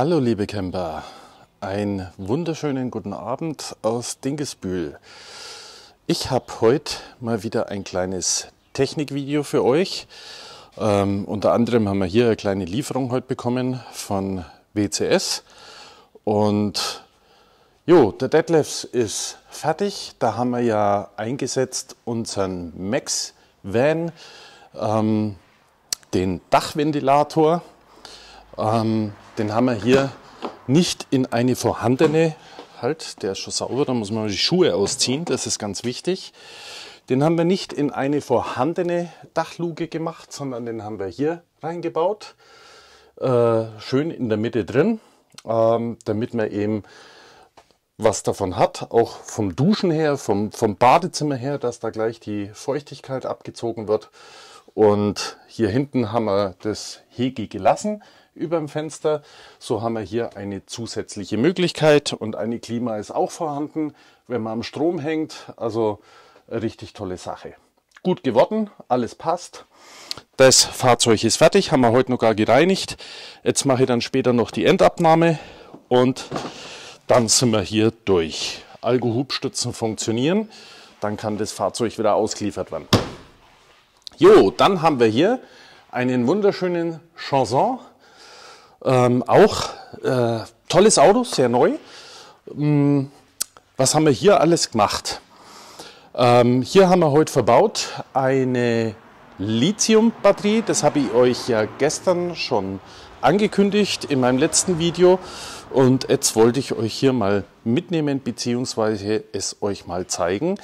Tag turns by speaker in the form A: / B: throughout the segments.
A: Hallo liebe Camper, einen wunderschönen guten Abend aus Dingesbühl. Ich habe heute mal wieder ein kleines Technikvideo für euch. Ähm, unter anderem haben wir hier eine kleine Lieferung heute bekommen von WCS. Und jo, der Detlefs ist fertig. Da haben wir ja eingesetzt unseren Max Van, ähm, den Dachventilator. Ähm, den haben wir hier nicht in eine vorhandene, halt, der ist schon sauber, da muss man die Schuhe ausziehen, das ist ganz wichtig. Den haben wir nicht in eine vorhandene Dachluke gemacht, sondern den haben wir hier reingebaut. Äh, schön in der Mitte drin, ähm, damit man eben was davon hat, auch vom Duschen her, vom, vom Badezimmer her, dass da gleich die Feuchtigkeit abgezogen wird. Und hier hinten haben wir das Hege gelassen über dem Fenster. So haben wir hier eine zusätzliche Möglichkeit und eine Klima ist auch vorhanden, wenn man am Strom hängt. Also eine richtig tolle Sache. Gut geworden, alles passt. Das Fahrzeug ist fertig, haben wir heute noch gar gereinigt. Jetzt mache ich dann später noch die Endabnahme und dann sind wir hier durch. Alkohubstützen funktionieren, dann kann das Fahrzeug wieder ausgeliefert werden. Jo, dann haben wir hier einen wunderschönen Chanson. Ähm, auch äh, tolles Auto, sehr neu. Ähm, was haben wir hier alles gemacht? Ähm, hier haben wir heute verbaut eine Lithium-Batterie. Das habe ich euch ja gestern schon angekündigt in meinem letzten Video. Und jetzt wollte ich euch hier mal mitnehmen beziehungsweise es euch mal zeigen.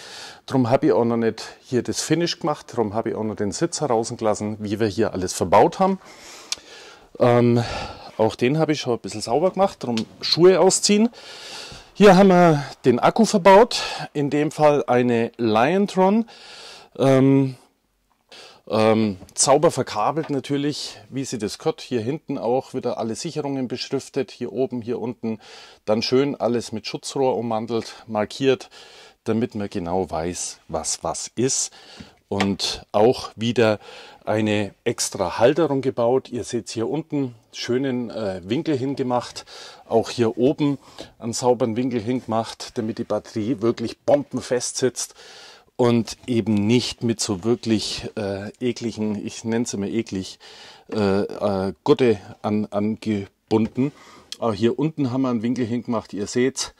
A: Darum habe ich auch noch nicht hier das Finish gemacht, darum habe ich auch noch den Sitz herausgelassen, wie wir hier alles verbaut haben. Ähm, auch den habe ich schon ein bisschen sauber gemacht, darum Schuhe ausziehen. Hier haben wir den Akku verbaut, in dem Fall eine Liontron. Ähm, ähm, sauber verkabelt natürlich, wie sie das gehört. Hier hinten auch wieder alle Sicherungen beschriftet, hier oben, hier unten. Dann schön alles mit Schutzrohr ummantelt, markiert, damit man genau weiß, was was ist. Und auch wieder eine extra Halterung gebaut. Ihr seht hier unten schönen äh, Winkel hingemacht. Auch hier oben einen sauberen Winkel hingemacht, damit die Batterie wirklich bombenfest sitzt und eben nicht mit so wirklich äh, ekligen, ich nenne es immer eklig, äh, äh, Gurte an, angebunden. Aber äh, hier unten haben wir einen Winkel hingemacht, ihr seht's.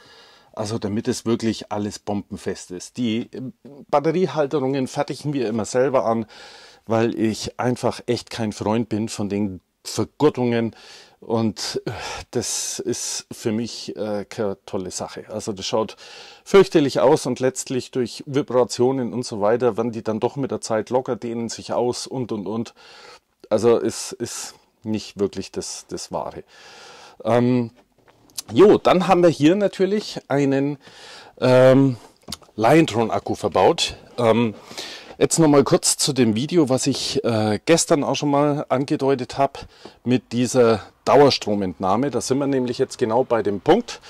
A: Also damit es wirklich alles bombenfest ist. Die ähm, Batteriehalterungen fertigen wir immer selber an, weil ich einfach echt kein Freund bin von den Vergurtungen, und äh, das ist für mich äh, keine tolle Sache. Also das schaut fürchterlich aus und letztlich durch Vibrationen und so weiter werden die dann doch mit der Zeit locker, dehnen sich aus und und und. Also es ist nicht wirklich das, das Wahre. Ähm, jo, dann haben wir hier natürlich einen ähm, Liontron-Akku verbaut. Ähm, Jetzt nochmal kurz zu dem Video, was ich äh, gestern auch schon mal angedeutet habe mit dieser Dauerstromentnahme. Da sind wir nämlich jetzt genau bei dem Punkt.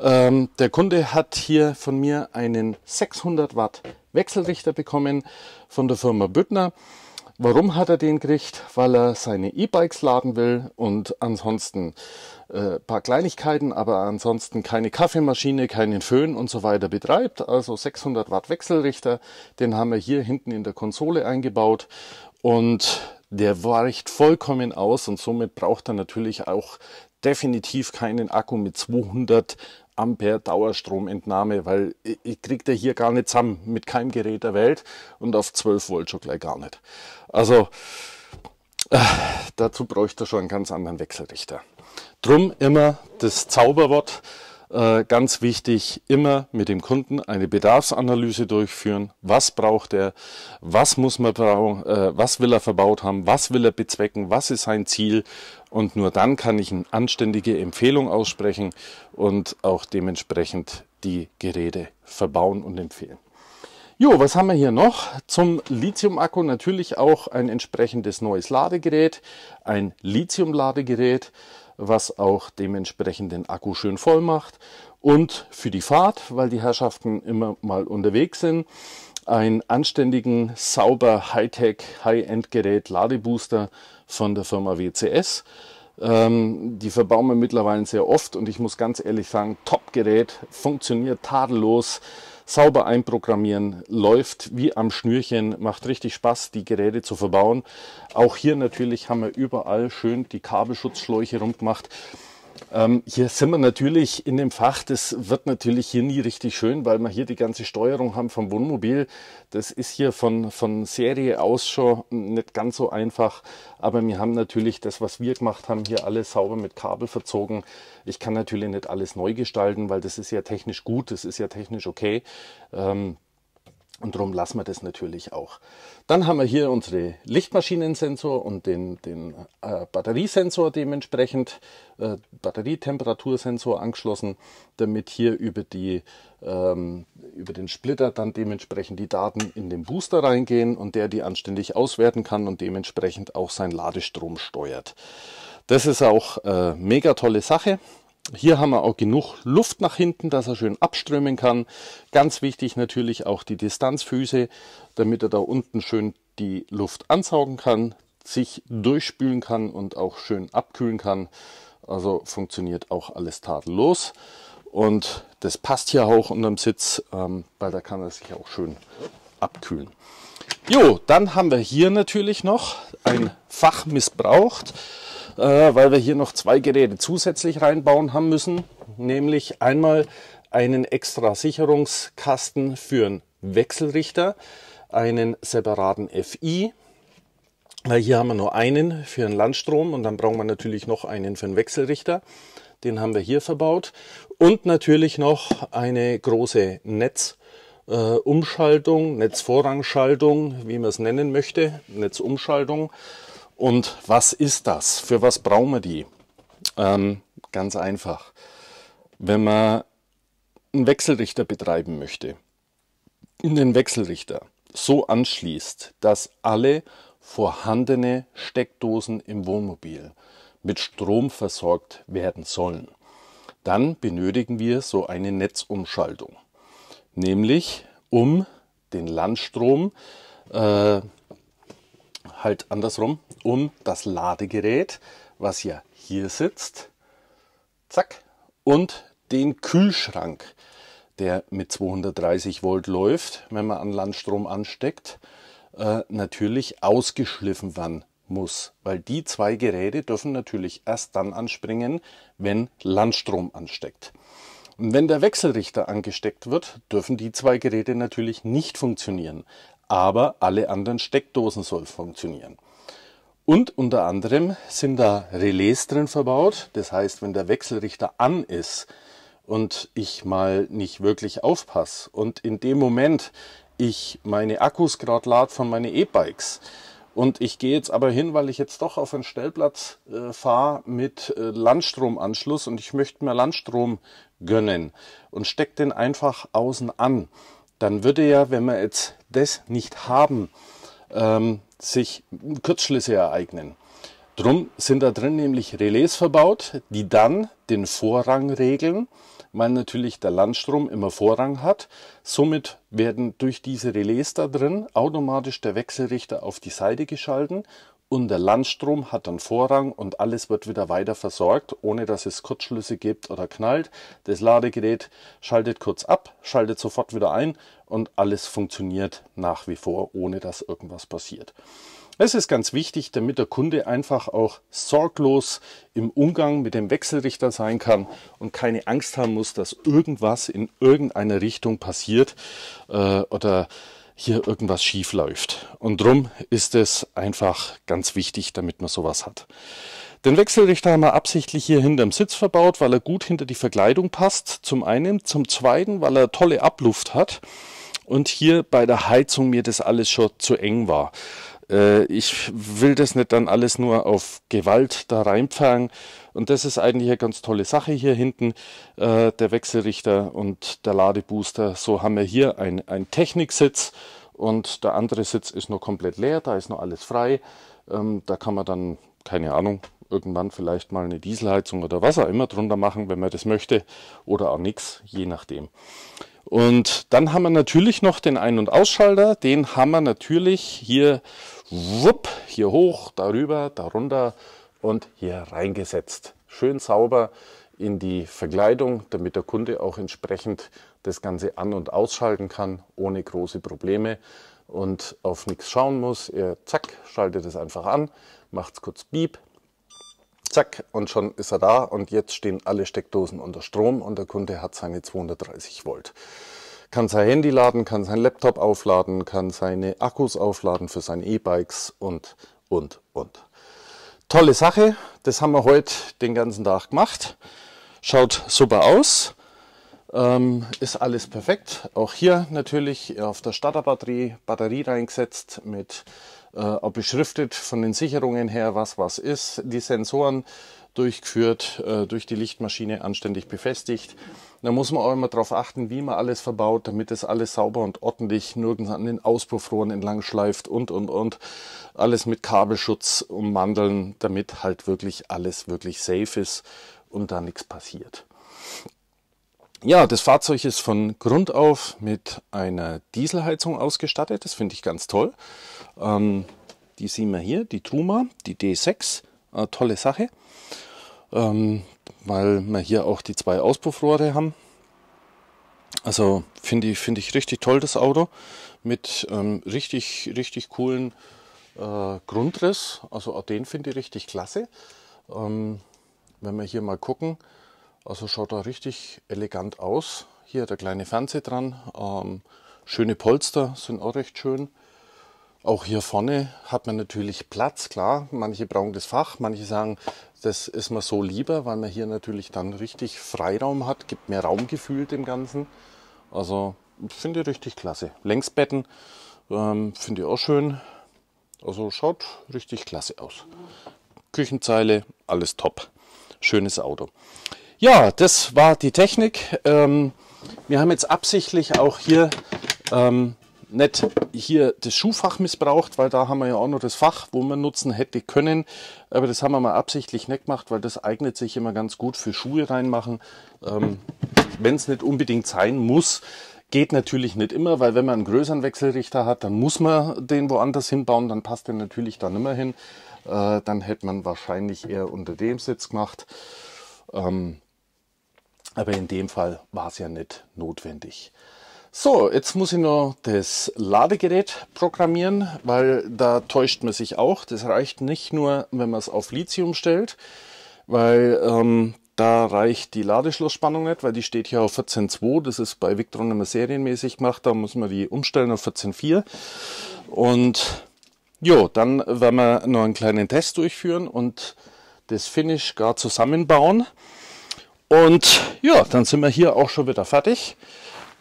A: Ähm, der Kunde hat hier von mir einen 600 Watt Wechselrichter bekommen von der Firma Büttner. Warum hat er den gekriegt? Weil er seine E-Bikes laden will und ansonsten äh, paar Kleinigkeiten, aber ansonsten keine Kaffeemaschine, keinen Föhn und so weiter betreibt. Also 600 Watt Wechselrichter, den haben wir hier hinten in der Konsole eingebaut und der weicht vollkommen aus und somit braucht er natürlich auch definitiv keinen Akku mit 200 Ampere Dauerstromentnahme, weil ich kriege der hier gar nicht zusammen mit keinem Gerät der Welt und auf 12 Volt schon gleich gar nicht. Also äh, dazu bräuchte schon einen ganz anderen Wechselrichter. Drum immer das Zauberwort, äh, ganz wichtig, immer mit dem Kunden eine Bedarfsanalyse durchführen. Was braucht er? Was muss man brauchen? Äh, was will er verbaut haben? Was will er bezwecken? Was ist sein Ziel? Und nur dann kann ich eine anständige Empfehlung aussprechen und auch dementsprechend die Geräte verbauen und empfehlen. Jo, was haben wir hier noch? Zum Lithium-Akku natürlich auch ein entsprechendes neues Ladegerät, ein Lithium-Ladegerät, was auch dementsprechend den Akku schön voll macht. Und für die Fahrt, weil die Herrschaften immer mal unterwegs sind, einen anständigen, sauber Hightech, High-End-Gerät Ladebooster von der Firma WCS. Ähm, die verbauen wir mittlerweile sehr oft und ich muss ganz ehrlich sagen, Top-Gerät, funktioniert tadellos sauber einprogrammieren, läuft wie am Schnürchen, macht richtig Spaß, die Geräte zu verbauen. Auch hier natürlich haben wir überall schön die Kabelschutzschläuche rumgemacht. Ähm, hier sind wir natürlich in dem Fach, das wird natürlich hier nie richtig schön, weil wir hier die ganze Steuerung haben vom Wohnmobil. Das ist hier von, von Serie aus schon nicht ganz so einfach, aber wir haben natürlich das, was wir gemacht haben, hier alles sauber mit Kabel verzogen. Ich kann natürlich nicht alles neu gestalten, weil das ist ja technisch gut, das ist ja technisch okay. Ähm, und darum lassen wir das natürlich auch. Dann haben wir hier unsere Lichtmaschinensensor und den, den äh, Batteriesensor dementsprechend, äh, Batterietemperatursensor angeschlossen, damit hier über, die, ähm, über den Splitter dann dementsprechend die Daten in den Booster reingehen und der die anständig auswerten kann und dementsprechend auch seinen Ladestrom steuert. Das ist auch äh, mega tolle Sache. Hier haben wir auch genug Luft nach hinten, dass er schön abströmen kann. Ganz wichtig natürlich auch die Distanzfüße, damit er da unten schön die Luft ansaugen kann, sich durchspülen kann und auch schön abkühlen kann. Also funktioniert auch alles tadellos. Und das passt hier auch unterm Sitz, ähm, weil da kann er sich auch schön abkühlen. Jo, dann haben wir hier natürlich noch ein Fach missbraucht. Äh, weil wir hier noch zwei Geräte zusätzlich reinbauen haben müssen, nämlich einmal einen extra Sicherungskasten für einen Wechselrichter, einen separaten FI, weil hier haben wir nur einen für einen Landstrom und dann brauchen wir natürlich noch einen für einen Wechselrichter. Den haben wir hier verbaut und natürlich noch eine große Netzumschaltung, äh, Netzvorrangschaltung, wie man es nennen möchte, Netzumschaltung und was ist das? Für was brauchen wir die? Ähm, ganz einfach. Wenn man einen Wechselrichter betreiben möchte, in den Wechselrichter so anschließt, dass alle vorhandene Steckdosen im Wohnmobil mit Strom versorgt werden sollen, dann benötigen wir so eine Netzumschaltung, nämlich um den Landstrom äh, halt andersrum um das Ladegerät, was ja hier sitzt, zack, und den Kühlschrank, der mit 230 Volt läuft, wenn man an Landstrom ansteckt, äh, natürlich ausgeschliffen werden muss, weil die zwei Geräte dürfen natürlich erst dann anspringen, wenn Landstrom ansteckt. Und wenn der Wechselrichter angesteckt wird, dürfen die zwei Geräte natürlich nicht funktionieren aber alle anderen Steckdosen sollen funktionieren. Und unter anderem sind da Relais drin verbaut. Das heißt, wenn der Wechselrichter an ist und ich mal nicht wirklich aufpasse und in dem Moment ich meine Akkus gerade lade von meinen E-Bikes und ich gehe jetzt aber hin, weil ich jetzt doch auf einen Stellplatz äh, fahre mit äh, Landstromanschluss und ich möchte mir Landstrom gönnen und steck den einfach außen an dann würde ja, wenn wir jetzt das nicht haben, ähm, sich Kurzschlüsse ereignen. Drum sind da drin nämlich Relais verbaut, die dann den Vorrang regeln, weil natürlich der Landstrom immer Vorrang hat. Somit werden durch diese Relais da drin automatisch der Wechselrichter auf die Seite geschalten und der Landstrom hat dann Vorrang und alles wird wieder weiter versorgt, ohne dass es Kurzschlüsse gibt oder knallt. Das Ladegerät schaltet kurz ab, schaltet sofort wieder ein und alles funktioniert nach wie vor, ohne dass irgendwas passiert. Es ist ganz wichtig, damit der Kunde einfach auch sorglos im Umgang mit dem Wechselrichter sein kann und keine Angst haben muss, dass irgendwas in irgendeiner Richtung passiert äh, oder hier irgendwas schief läuft. Und drum ist es einfach ganz wichtig, damit man sowas hat. Den Wechselrichter haben wir absichtlich hier hinterm Sitz verbaut, weil er gut hinter die Verkleidung passt, zum einen. Zum zweiten, weil er tolle Abluft hat und hier bei der Heizung mir das alles schon zu eng war. Äh, ich will das nicht dann alles nur auf Gewalt da reinpfangen. Und das ist eigentlich eine ganz tolle Sache hier hinten, äh, der Wechselrichter und der Ladebooster. So haben wir hier einen Techniksitz und der andere Sitz ist noch komplett leer, da ist noch alles frei. Ähm, da kann man dann, keine Ahnung, irgendwann vielleicht mal eine Dieselheizung oder was auch immer drunter machen, wenn man das möchte, oder auch nichts, je nachdem. Und dann haben wir natürlich noch den Ein- und Ausschalter. Den haben wir natürlich hier, wupp, hier hoch, darüber, darunter und hier reingesetzt. Schön sauber in die Verkleidung, damit der Kunde auch entsprechend das Ganze an- und ausschalten kann, ohne große Probleme und auf nichts schauen muss. Er zack, schaltet es einfach an, macht es kurz Beep Zack, und schon ist er da und jetzt stehen alle Steckdosen unter Strom und der Kunde hat seine 230 Volt. Kann sein Handy laden, kann sein Laptop aufladen, kann seine Akkus aufladen für seine E-Bikes und, und, und. Tolle Sache, das haben wir heute den ganzen Tag gemacht. Schaut super aus. Ähm, ist alles perfekt. Auch hier natürlich auf der Starterbatterie Batterie reingesetzt mit äh, beschriftet von den Sicherungen her, was was ist, die Sensoren durchgeführt, äh, durch die Lichtmaschine anständig befestigt. Da muss man auch immer darauf achten, wie man alles verbaut, damit es alles sauber und ordentlich nirgends an den Auspuffrohren entlang schleift und, und, und. Alles mit Kabelschutz ummandeln, damit halt wirklich alles wirklich safe ist und da nichts passiert. Ja, das Fahrzeug ist von Grund auf mit einer Dieselheizung ausgestattet. Das finde ich ganz toll. Ähm, die sehen wir hier, die Truma, die D6. Äh, tolle Sache, ähm, weil wir hier auch die zwei Auspuffrohre haben. Also finde ich, find ich richtig toll, das Auto. Mit ähm, richtig, richtig coolen äh, Grundriss. Also auch den finde ich richtig klasse. Ähm, wenn wir hier mal gucken, also schaut da richtig elegant aus. Hier der kleine Fernseher dran. Ähm, schöne Polster sind auch recht schön. Auch hier vorne hat man natürlich Platz, klar. Manche brauchen das Fach, manche sagen, das ist mir so lieber, weil man hier natürlich dann richtig Freiraum hat, gibt mehr Raumgefühl dem Ganzen. Also finde ich richtig klasse. Längsbetten ähm, finde ich auch schön. Also schaut richtig klasse aus. Küchenzeile, alles top. Schönes Auto. Ja, das war die Technik. Ähm, wir haben jetzt absichtlich auch hier ähm, nicht hier das Schuhfach missbraucht, weil da haben wir ja auch noch das Fach, wo man nutzen hätte können. Aber das haben wir mal absichtlich nicht gemacht, weil das eignet sich immer ganz gut für Schuhe reinmachen. Ähm, Wenn es nicht unbedingt sein muss, Geht natürlich nicht immer, weil wenn man einen größeren Wechselrichter hat, dann muss man den woanders hinbauen, dann passt der natürlich da nicht mehr hin. Äh, dann hätte man wahrscheinlich eher unter dem Sitz gemacht. Ähm, aber in dem Fall war es ja nicht notwendig. So, jetzt muss ich noch das Ladegerät programmieren, weil da täuscht man sich auch. Das reicht nicht nur, wenn man es auf Lithium stellt, weil ähm, da reicht die Ladeschlussspannung nicht, weil die steht hier auf 14.2. Das ist bei Victron immer serienmäßig gemacht. Da muss man die umstellen auf 14.4. Und jo, dann werden wir noch einen kleinen Test durchführen und das Finish gar zusammenbauen. Und ja, dann sind wir hier auch schon wieder fertig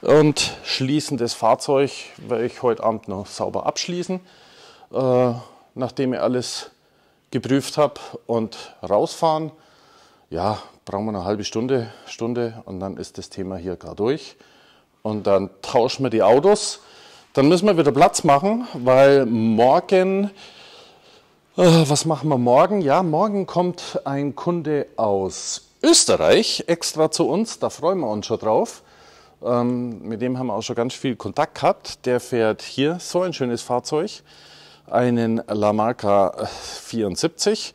A: und schließen das Fahrzeug, werde ich heute Abend noch sauber abschließen, äh, nachdem ich alles geprüft habe und rausfahren. Ja, brauchen wir eine halbe Stunde, Stunde und dann ist das Thema hier gerade durch. Und dann tauschen wir die Autos. Dann müssen wir wieder Platz machen, weil morgen, äh, was machen wir morgen? Ja, morgen kommt ein Kunde aus Österreich extra zu uns, da freuen wir uns schon drauf. Ähm, mit dem haben wir auch schon ganz viel Kontakt gehabt. Der fährt hier so ein schönes Fahrzeug, einen La Marca 74.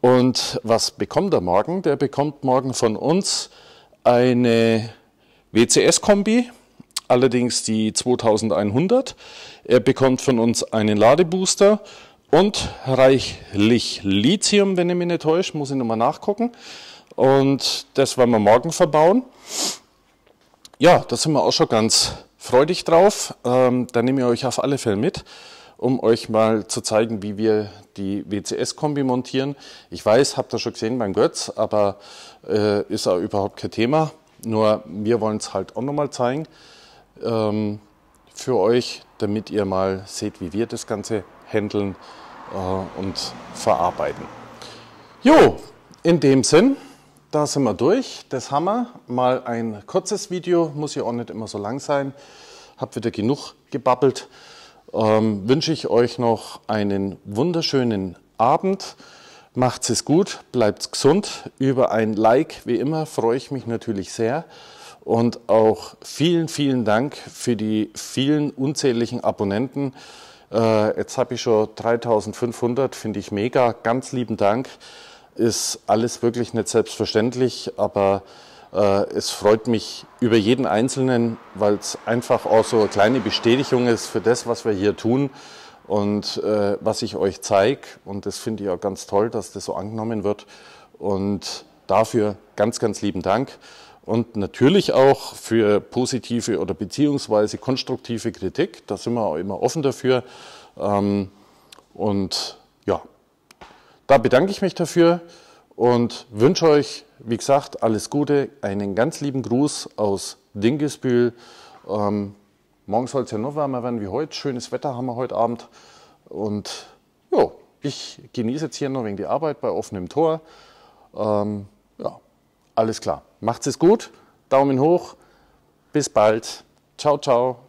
A: Äh, und was bekommt er morgen? Der bekommt morgen von uns eine WCS-Kombi, allerdings die 2100. Er bekommt von uns einen Ladebooster und reichlich Lithium, wenn ich mich nicht täusche, muss ich nochmal nachgucken. Und das wollen wir morgen verbauen. Ja, da sind wir auch schon ganz freudig drauf. Ähm, da nehme ich euch auf alle Fälle mit, um euch mal zu zeigen, wie wir die WCS-Kombi montieren. Ich weiß, habt ihr schon gesehen beim Götz, aber äh, ist auch überhaupt kein Thema. Nur wir wollen es halt auch nochmal zeigen ähm, für euch, damit ihr mal seht, wie wir das Ganze handeln äh, und verarbeiten. Jo, in dem Sinn da sind wir durch. Das haben wir. Mal ein kurzes Video, muss ja auch nicht immer so lang sein. Hab wieder genug gebabbelt. Ähm, Wünsche ich euch noch einen wunderschönen Abend. Macht es gut, bleibt gesund. Über ein Like, wie immer, freue ich mich natürlich sehr. Und auch vielen, vielen Dank für die vielen unzähligen Abonnenten. Äh, jetzt habe ich schon 3500, finde ich mega. Ganz lieben Dank ist alles wirklich nicht selbstverständlich, aber äh, es freut mich über jeden Einzelnen, weil es einfach auch so eine kleine Bestätigung ist für das, was wir hier tun und äh, was ich euch zeige. Und das finde ich auch ganz toll, dass das so angenommen wird. Und dafür ganz, ganz lieben Dank. Und natürlich auch für positive oder beziehungsweise konstruktive Kritik. Da sind wir auch immer offen dafür. Ähm, und ja, da bedanke ich mich dafür und wünsche euch, wie gesagt, alles Gute. Einen ganz lieben Gruß aus Dingesbühl. Ähm, morgen soll es ja noch wärmer werden wie heute. Schönes Wetter haben wir heute Abend. Und ja, ich genieße jetzt hier noch wegen die Arbeit bei offenem Tor. Ähm, ja, alles klar. Macht es gut. Daumen hoch. Bis bald. Ciao, ciao.